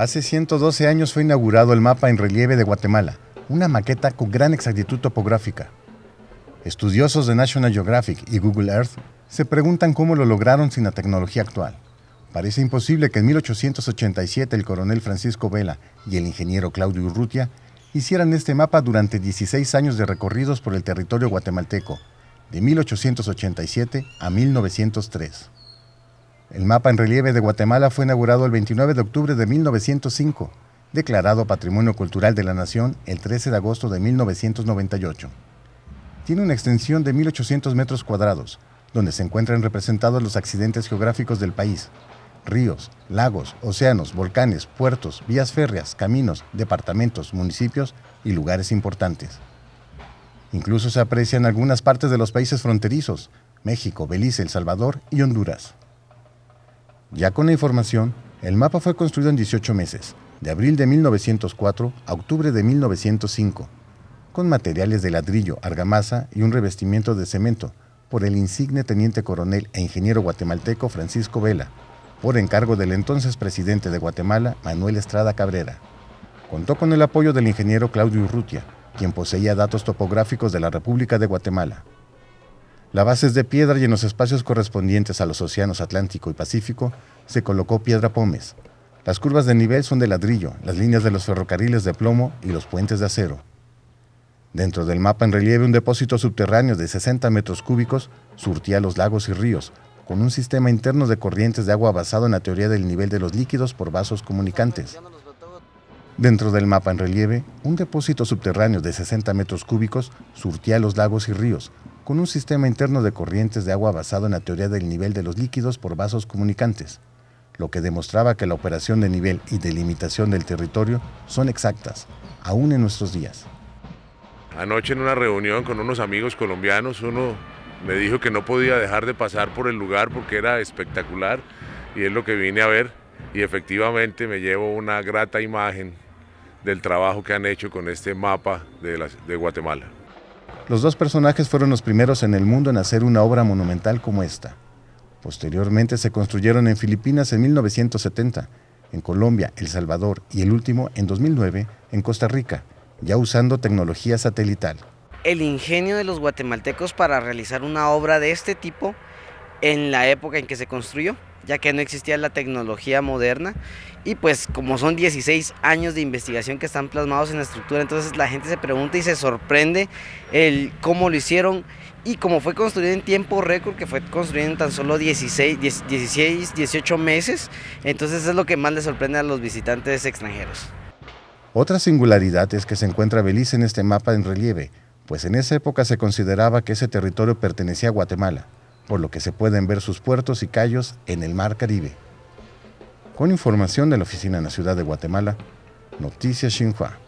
Hace 112 años fue inaugurado el mapa en relieve de Guatemala, una maqueta con gran exactitud topográfica. Estudiosos de National Geographic y Google Earth se preguntan cómo lo lograron sin la tecnología actual. Parece imposible que en 1887 el coronel Francisco Vela y el ingeniero Claudio Urrutia hicieran este mapa durante 16 años de recorridos por el territorio guatemalteco, de 1887 a 1903. El mapa en relieve de Guatemala fue inaugurado el 29 de octubre de 1905, declarado Patrimonio Cultural de la Nación el 13 de agosto de 1998. Tiene una extensión de 1.800 metros cuadrados, donde se encuentran representados los accidentes geográficos del país, ríos, lagos, océanos, volcanes, puertos, vías férreas, caminos, departamentos, municipios y lugares importantes. Incluso se aprecian algunas partes de los países fronterizos, México, Belice, El Salvador y Honduras. Ya con la información, el mapa fue construido en 18 meses, de abril de 1904 a octubre de 1905, con materiales de ladrillo, argamasa y un revestimiento de cemento por el insigne teniente coronel e ingeniero guatemalteco Francisco Vela, por encargo del entonces presidente de Guatemala, Manuel Estrada Cabrera. Contó con el apoyo del ingeniero Claudio Urrutia, quien poseía datos topográficos de la República de Guatemala. La base es de piedra y en los espacios correspondientes a los océanos Atlántico y Pacífico se colocó piedra pómez. Las curvas de nivel son de ladrillo, las líneas de los ferrocarriles de plomo y los puentes de acero. Dentro del mapa en relieve un depósito subterráneo de 60 metros cúbicos surtía los lagos y ríos, con un sistema interno de corrientes de agua basado en la teoría del nivel de los líquidos por vasos comunicantes. Dentro del mapa en relieve, un depósito subterráneo de 60 metros cúbicos surtía los lagos y ríos, con un sistema interno de corrientes de agua basado en la teoría del nivel de los líquidos por vasos comunicantes, lo que demostraba que la operación de nivel y delimitación del territorio son exactas, aún en nuestros días. Anoche en una reunión con unos amigos colombianos, uno me dijo que no podía dejar de pasar por el lugar porque era espectacular y es lo que vine a ver y efectivamente me llevo una grata imagen del trabajo que han hecho con este mapa de, de Guatemala. Los dos personajes fueron los primeros en el mundo en hacer una obra monumental como esta. Posteriormente se construyeron en Filipinas en 1970, en Colombia, El Salvador y el último en 2009 en Costa Rica, ya usando tecnología satelital. El ingenio de los guatemaltecos para realizar una obra de este tipo en la época en que se construyó ya que no existía la tecnología moderna. Y pues como son 16 años de investigación que están plasmados en la estructura, entonces la gente se pregunta y se sorprende el cómo lo hicieron y como fue construido en tiempo récord, que fue construido en tan solo 16, 16, 18 meses, entonces es lo que más le sorprende a los visitantes extranjeros. Otra singularidad es que se encuentra Belice en este mapa en relieve, pues en esa época se consideraba que ese territorio pertenecía a Guatemala por lo que se pueden ver sus puertos y callos en el Mar Caribe. Con información de la oficina en la ciudad de Guatemala, Noticias Xinhua.